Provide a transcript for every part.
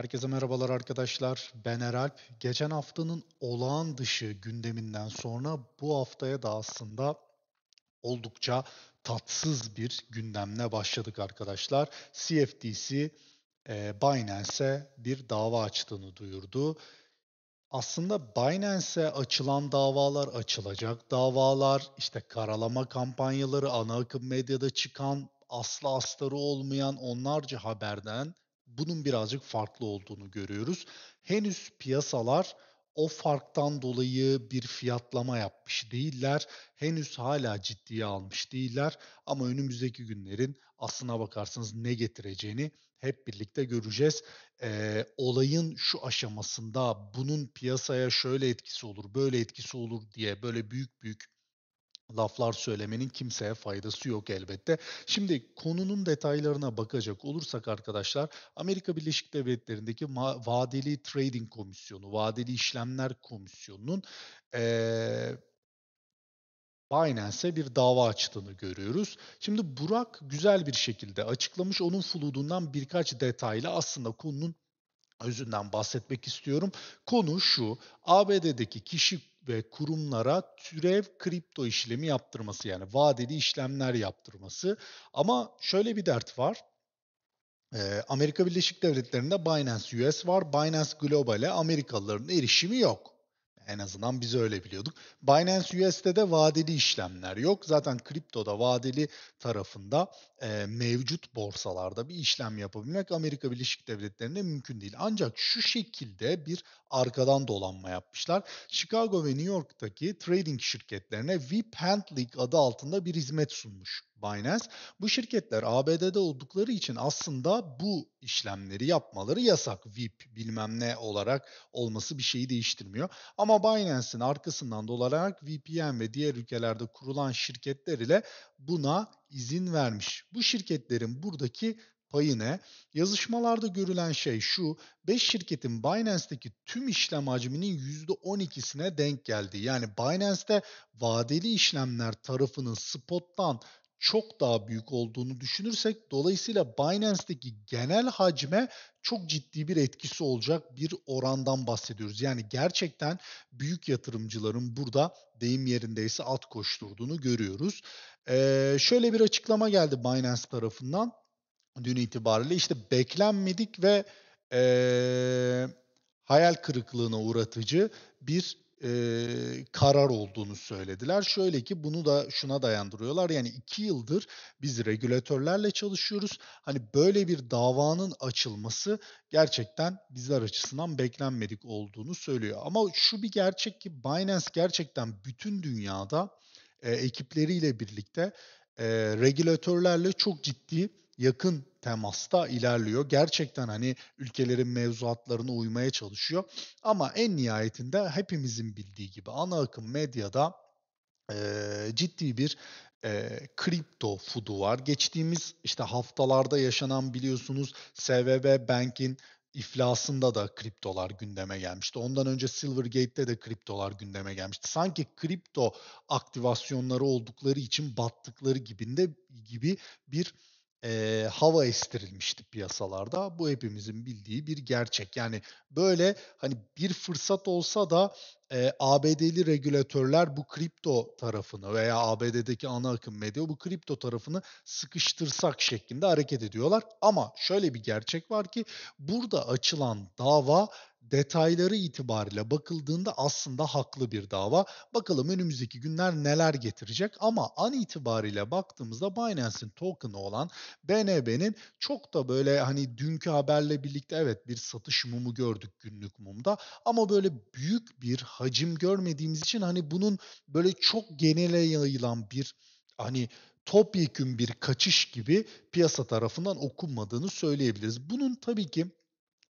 Herkese merhabalar arkadaşlar. Ben Eralp. Geçen haftanın olağan dışı gündeminden sonra bu haftaya da aslında oldukça tatsız bir gündemle başladık arkadaşlar. CFTC e, Binance'e bir dava açtığını duyurdu. Aslında Binance'e açılan davalar, açılacak davalar, işte karalama kampanyaları, ana akım medyada çıkan aslı astarı olmayan onlarca haberden bunun birazcık farklı olduğunu görüyoruz. Henüz piyasalar o farktan dolayı bir fiyatlama yapmış değiller. Henüz hala ciddiye almış değiller ama önümüzdeki günlerin aslına bakarsanız ne getireceğini hep birlikte göreceğiz. Ee, olayın şu aşamasında bunun piyasaya şöyle etkisi olur, böyle etkisi olur diye böyle büyük büyük laflar söylemenin kimseye faydası yok elbette. Şimdi konunun detaylarına bakacak olursak arkadaşlar Amerika Birleşik Devletleri'ndeki vadeli trading komisyonu, vadeli İşlemler komisyonunun ee, Binance'e bir dava açtığını görüyoruz. Şimdi Burak güzel bir şekilde açıklamış. Onun fludundan birkaç detayla aslında konunun özünden bahsetmek istiyorum. Konu şu. ABD'deki kişi ve kurumlara türev kripto işlemi yaptırması yani vadeli işlemler yaptırması. Ama şöyle bir dert var. Ee, Amerika Birleşik Devletleri'nde Binance US var. Binance Global'e Amerikalıların erişimi yok. En azından biz öyle biliyorduk. Binance U.S'te de vadeli işlemler yok. Zaten kriptoda vadeli tarafında e, mevcut borsalarda bir işlem yapabilmek Amerika Birleşik Devletleri'nde mümkün değil. Ancak şu şekilde bir arkadan dolanma yapmışlar. Chicago ve New York'taki trading şirketlerine VIP Handling adı altında bir hizmet sunmuş Binance. Bu şirketler ABD'de oldukları için aslında bu işlemleri yapmaları yasak. VIP bilmem ne olarak olması bir şeyi değiştirmiyor. Ama Binance'in arkasından dolanarak VPN ve diğer ülkelerde kurulan şirketler ile buna izin vermiş. Bu şirketlerin buradaki payı ne? Yazışmalarda görülen şey şu, 5 şirketin Binance'deki tüm işlem hacminin %12'sine denk geldi. Yani Binance'te vadeli işlemler tarafının spot'tan çok daha büyük olduğunu düşünürsek dolayısıyla Binance'deki genel hacme çok ciddi bir etkisi olacak bir orandan bahsediyoruz. Yani gerçekten büyük yatırımcıların burada deyim yerindeyse at koşturduğunu görüyoruz. Ee, şöyle bir açıklama geldi Binance tarafından dün itibariyle işte beklenmedik ve ee, hayal kırıklığına uğratıcı bir e, karar olduğunu söylediler. Şöyle ki bunu da şuna dayandırıyorlar. Yani iki yıldır biz regülatörlerle çalışıyoruz. Hani böyle bir davanın açılması gerçekten bizler açısından beklenmedik olduğunu söylüyor. Ama şu bir gerçek ki Binance gerçekten bütün dünyada e, ekipleriyle birlikte e, regülatörlerle çok ciddi yakın temasta ilerliyor. Gerçekten hani ülkelerin mevzuatlarına uymaya çalışıyor. Ama en nihayetinde hepimizin bildiği gibi ana akım medyada e, ciddi bir e, kripto fudu var. Geçtiğimiz işte haftalarda yaşanan biliyorsunuz SVB Bank'in iflasında da kriptolar gündeme gelmişti. Ondan önce Silvergate'de de kriptolar gündeme gelmişti. Sanki kripto aktivasyonları oldukları için battıkları gibinde gibi bir e, hava estirilmişti piyasalarda. Bu hepimizin bildiği bir gerçek. Yani böyle hani bir fırsat olsa da e, ABD'li regülatörler bu kripto tarafını veya ABD'deki ana akım medya bu kripto tarafını sıkıştırsak şeklinde hareket ediyorlar. Ama şöyle bir gerçek var ki burada açılan dava detayları itibariyle bakıldığında aslında haklı bir dava. Bakalım önümüzdeki günler neler getirecek ama an itibariyle baktığımızda Binance'in token'ı olan BNB'nin çok da böyle hani dünkü haberle birlikte evet bir satış mumu gördük günlük mumda ama böyle büyük bir hacim görmediğimiz için hani bunun böyle çok genele yayılan bir hani topyekün bir kaçış gibi piyasa tarafından okunmadığını söyleyebiliriz. Bunun tabii ki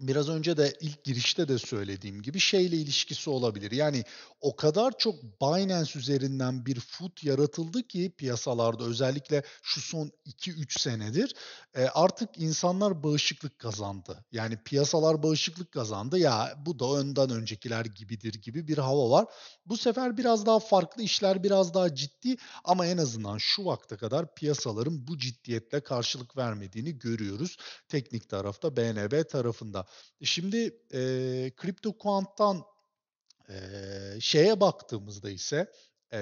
biraz önce de ilk girişte de söylediğim gibi şeyle ilişkisi olabilir. Yani o kadar çok Binance üzerinden bir foot yaratıldı ki piyasalarda özellikle şu son 2-3 senedir e, artık insanlar bağışıklık kazandı. Yani piyasalar bağışıklık kazandı ya bu da önden öncekiler gibidir gibi bir hava var. Bu sefer biraz daha farklı işler biraz daha ciddi ama en azından şu vakte kadar piyasaların bu ciddiyetle karşılık vermediğini görüyoruz. Teknik tarafta BNB tarafında. E, şimdi e, kripto kuanttan e, şeye baktığımızda ise e,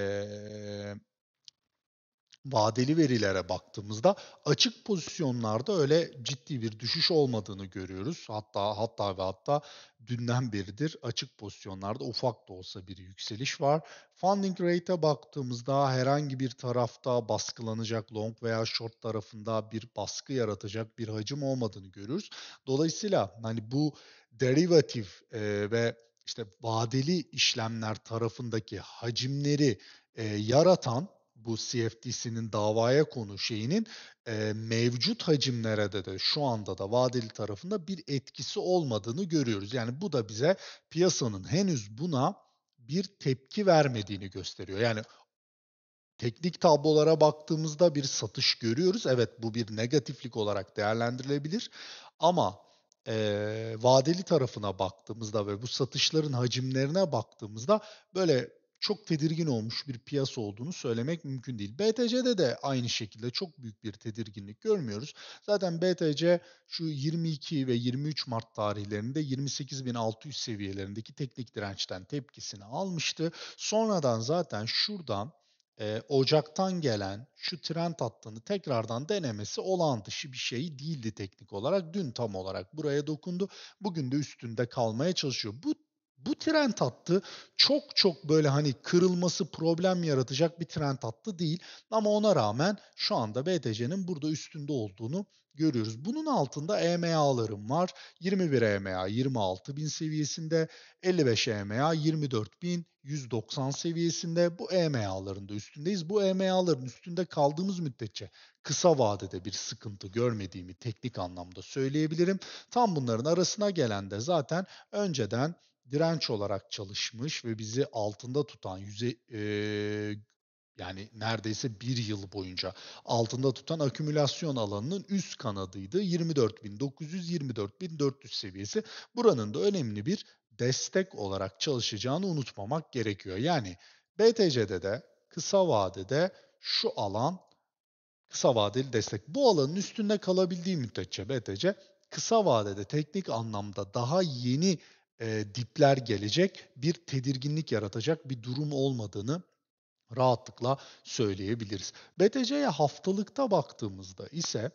vadeli verilere baktığımızda açık pozisyonlarda öyle ciddi bir düşüş olmadığını görüyoruz. Hatta hatta ve hatta dünden beridir açık pozisyonlarda ufak da olsa bir yükseliş var. Funding rate'e baktığımızda herhangi bir tarafta baskılanacak long veya short tarafında bir baskı yaratacak bir hacim olmadığını görüyoruz. Dolayısıyla hani bu derivatif e, ve işte vadeli işlemler tarafındaki hacimleri e, yaratan bu CFTC'nin davaya konu şeyinin e, mevcut hacimlere de, de şu anda da vadeli tarafında bir etkisi olmadığını görüyoruz. Yani bu da bize piyasanın henüz buna bir tepki vermediğini gösteriyor. Yani teknik tablolara baktığımızda bir satış görüyoruz. Evet bu bir negatiflik olarak değerlendirilebilir ama e, vadeli tarafına baktığımızda ve bu satışların hacimlerine baktığımızda böyle çok tedirgin olmuş bir piyasa olduğunu söylemek mümkün değil. BTC'de de aynı şekilde çok büyük bir tedirginlik görmüyoruz. Zaten BTC şu 22 ve 23 Mart tarihlerinde 28.600 seviyelerindeki teknik dirençten tepkisini almıştı. Sonradan zaten şuradan e, Ocak'tan gelen şu trend hattını tekrardan denemesi olağan dışı bir şey değildi teknik olarak. Dün tam olarak buraya dokundu. Bugün de üstünde kalmaya çalışıyor. Bu bu trend hattı çok çok böyle hani kırılması problem yaratacak bir trend hattı değil. Ama ona rağmen şu anda BTC'nin burada üstünde olduğunu görüyoruz. Bunun altında EMA'larım var. 21 EMA 26 bin seviyesinde, 55 EMA 24 bin 190 seviyesinde bu EMA'ların da üstündeyiz. Bu EMA'ların üstünde kaldığımız müddetçe kısa vadede bir sıkıntı görmediğimi teknik anlamda söyleyebilirim. Tam bunların arasına gelen de zaten önceden direnç olarak çalışmış ve bizi altında tutan yüze, e, yani neredeyse bir yıl boyunca altında tutan akümülasyon alanının üst kanadıydı. 24.900-24.400 seviyesi buranın da önemli bir destek olarak çalışacağını unutmamak gerekiyor. Yani BTC'de de kısa vadede şu alan kısa vadeli destek. Bu alanın üstünde kalabildiği müddetçe BTC kısa vadede teknik anlamda daha yeni e, dipler gelecek, bir tedirginlik yaratacak bir durum olmadığını rahatlıkla söyleyebiliriz. BTC'ye haftalıkta baktığımızda ise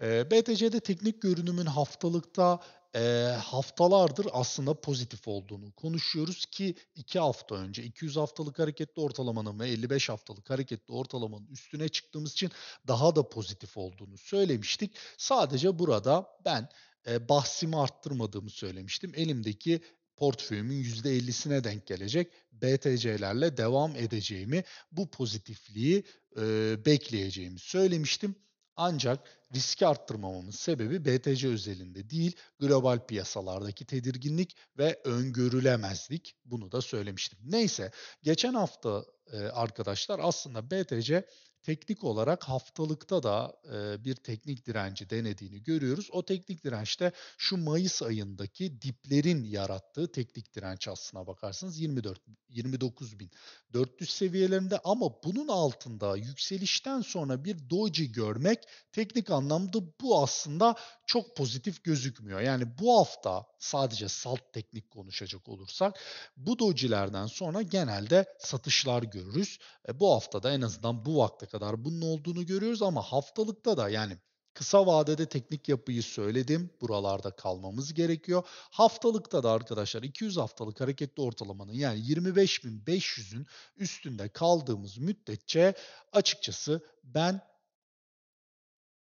e, BTC'de teknik görünümün haftalıkta e, haftalardır aslında pozitif olduğunu konuşuyoruz ki 2 hafta önce 200 haftalık hareketli ortalamanın ve 55 haftalık hareketli ortalamanın üstüne çıktığımız için daha da pozitif olduğunu söylemiştik. Sadece burada ben bahsimi arttırmadığımı söylemiştim. Elimdeki portföyümün %50'sine denk gelecek BTC'lerle devam edeceğimi, bu pozitifliği e, bekleyeceğimi söylemiştim. Ancak riski arttırmamamın sebebi BTC özelinde değil, global piyasalardaki tedirginlik ve öngörülemezlik. Bunu da söylemiştim. Neyse, geçen hafta e, arkadaşlar aslında BTC teknik olarak haftalıkta da e, bir teknik direnci denediğini görüyoruz. O teknik dirençte şu Mayıs ayındaki diplerin yarattığı teknik direnç aslına bakarsanız 24 29.400 seviyelerinde ama bunun altında yükselişten sonra bir doji görmek teknik anlamda bu aslında çok pozitif gözükmüyor. Yani bu hafta sadece salt teknik konuşacak olursak bu dojilerden sonra genelde satışlar görürüz. E, bu haftada en azından bu vakte kadar bunun olduğunu görüyoruz ama haftalıkta da yani Kısa vadede teknik yapıyı söyledim. Buralarda kalmamız gerekiyor. Haftalıkta da arkadaşlar 200 haftalık hareketli ortalamanın yani 25.500'ün üstünde kaldığımız müddetçe açıkçası ben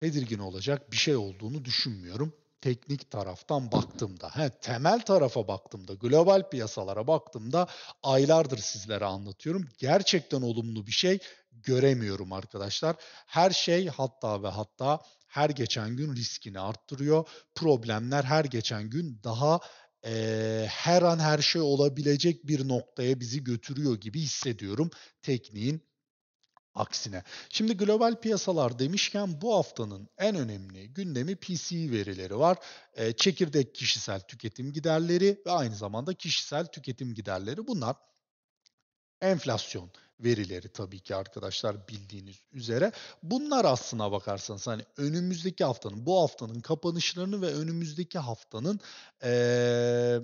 tedirgin olacak bir şey olduğunu düşünmüyorum teknik taraftan baktığımda, he, temel tarafa baktığımda, global piyasalara baktığımda aylardır sizlere anlatıyorum. Gerçekten olumlu bir şey göremiyorum arkadaşlar. Her şey hatta ve hatta her geçen gün riskini arttırıyor. Problemler her geçen gün daha e, her an her şey olabilecek bir noktaya bizi götürüyor gibi hissediyorum tekniğin aksine. Şimdi global piyasalar demişken bu haftanın en önemli gündemi PCE verileri var. E, çekirdek kişisel tüketim giderleri ve aynı zamanda kişisel tüketim giderleri bunlar enflasyon verileri tabii ki arkadaşlar bildiğiniz üzere. Bunlar aslına bakarsanız hani önümüzdeki haftanın, bu haftanın kapanışlarını ve önümüzdeki haftanın ee,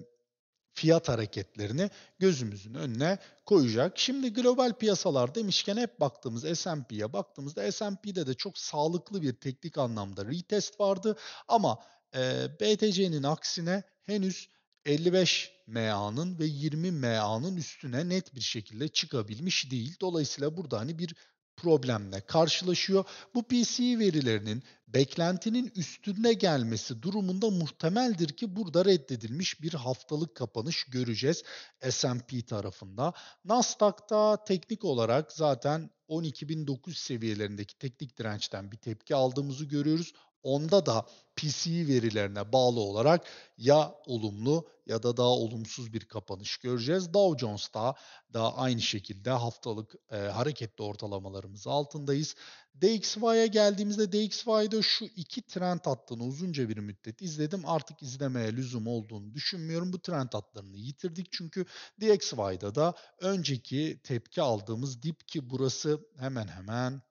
fiyat hareketlerini gözümüzün önüne koyacak. Şimdi global piyasalar demişken hep baktığımız S&P'ye baktığımızda S&P'de de çok sağlıklı bir teknik anlamda retest vardı ama e, BTC'nin aksine henüz 55 MA'nın ve 20 MA'nın üstüne net bir şekilde çıkabilmiş değil. Dolayısıyla burada hani bir problemle karşılaşıyor. Bu PC verilerinin beklentinin üstüne gelmesi durumunda muhtemeldir ki burada reddedilmiş bir haftalık kapanış göreceğiz S&P tarafında. Nasdaq'ta teknik olarak zaten 12.900 seviyelerindeki teknik dirençten bir tepki aldığımızı görüyoruz. Onda da PCI verilerine bağlı olarak ya olumlu ya da daha olumsuz bir kapanış göreceğiz. Dow Jones'ta da aynı şekilde haftalık e, hareketli ortalamalarımız altındayız. DXY'ye geldiğimizde DXY'de şu iki trend hattını uzunca bir müddet izledim. Artık izlemeye lüzum olduğunu düşünmüyorum. Bu trend hatlarını yitirdik çünkü DXY'da da önceki tepki aldığımız dip ki burası hemen hemen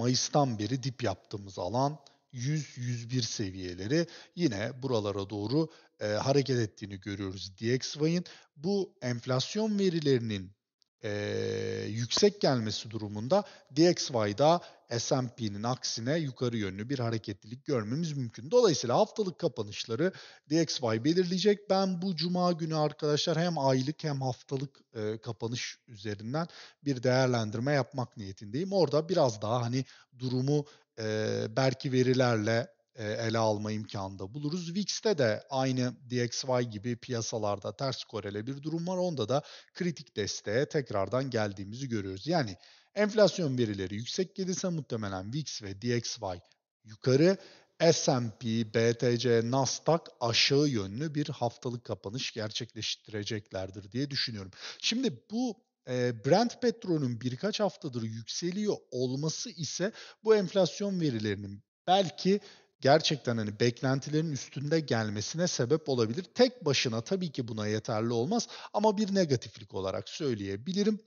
Mayıs'tan beri dip yaptığımız alan 100-101 seviyeleri yine buralara doğru e, hareket ettiğini görüyoruz DXY'in. Bu enflasyon verilerinin e, yüksek gelmesi durumunda DXY'da S&P'nin aksine yukarı yönlü bir hareketlilik görmemiz mümkün. Dolayısıyla haftalık kapanışları DXY belirleyecek. Ben bu cuma günü arkadaşlar hem aylık hem haftalık e, kapanış üzerinden bir değerlendirme yapmak niyetindeyim. Orada biraz daha hani durumu e, belki verilerle e, ele alma imkanında buluruz. VIX'te de aynı DXY gibi piyasalarda ters korele bir durum var. Onda da kritik desteğe tekrardan geldiğimizi görüyoruz. Yani enflasyon verileri yüksek gelirse muhtemelen VIX ve DXY yukarı, S&P, BTC, Nasdaq aşağı yönlü bir haftalık kapanış gerçekleştireceklerdir diye düşünüyorum. Şimdi bu e, Brent petrolün birkaç haftadır yükseliyor olması ise bu enflasyon verilerinin belki gerçekten hani beklentilerin üstünde gelmesine sebep olabilir. Tek başına tabii ki buna yeterli olmaz ama bir negatiflik olarak söyleyebilirim.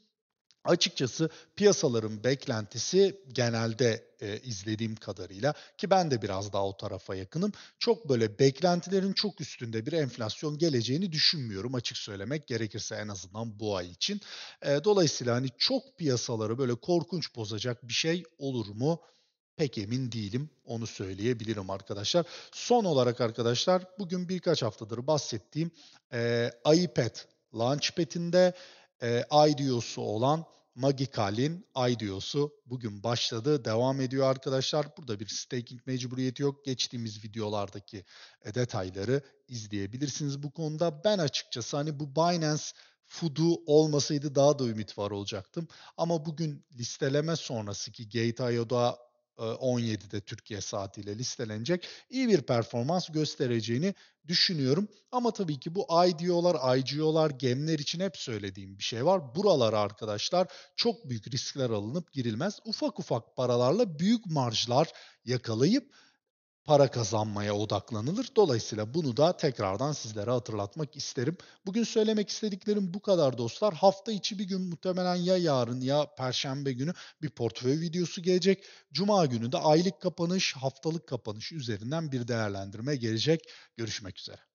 Açıkçası piyasaların beklentisi genelde e, izlediğim kadarıyla ki ben de biraz daha o tarafa yakınım. Çok böyle beklentilerin çok üstünde bir enflasyon geleceğini düşünmüyorum açık söylemek gerekirse en azından bu ay için. E, dolayısıyla hani çok piyasaları böyle korkunç bozacak bir şey olur mu? pek emin değilim. Onu söyleyebilirim arkadaşlar. Son olarak arkadaşlar bugün birkaç haftadır bahsettiğim e, iPad Launchpad'inde e, IDOS'u olan Magical'in IDOS'u bugün başladı, devam ediyor arkadaşlar. Burada bir staking mecburiyeti yok. Geçtiğimiz videolardaki detayları izleyebilirsiniz bu konuda. Ben açıkçası hani bu Binance Fudu olmasaydı daha da ümit var olacaktım. Ama bugün listeleme sonrası ki Gate.io'da 17'de Türkiye saatiyle listelenecek. İyi bir performans göstereceğini düşünüyorum. Ama tabii ki bu IDO'lar, IGO'lar, gemler için hep söylediğim bir şey var. Buralara arkadaşlar çok büyük riskler alınıp girilmez. Ufak ufak paralarla büyük marjlar yakalayıp para kazanmaya odaklanılır. Dolayısıyla bunu da tekrardan sizlere hatırlatmak isterim. Bugün söylemek istediklerim bu kadar dostlar. Hafta içi bir gün muhtemelen ya yarın ya perşembe günü bir portföy videosu gelecek. Cuma günü de aylık kapanış, haftalık kapanış üzerinden bir değerlendirme gelecek. Görüşmek üzere.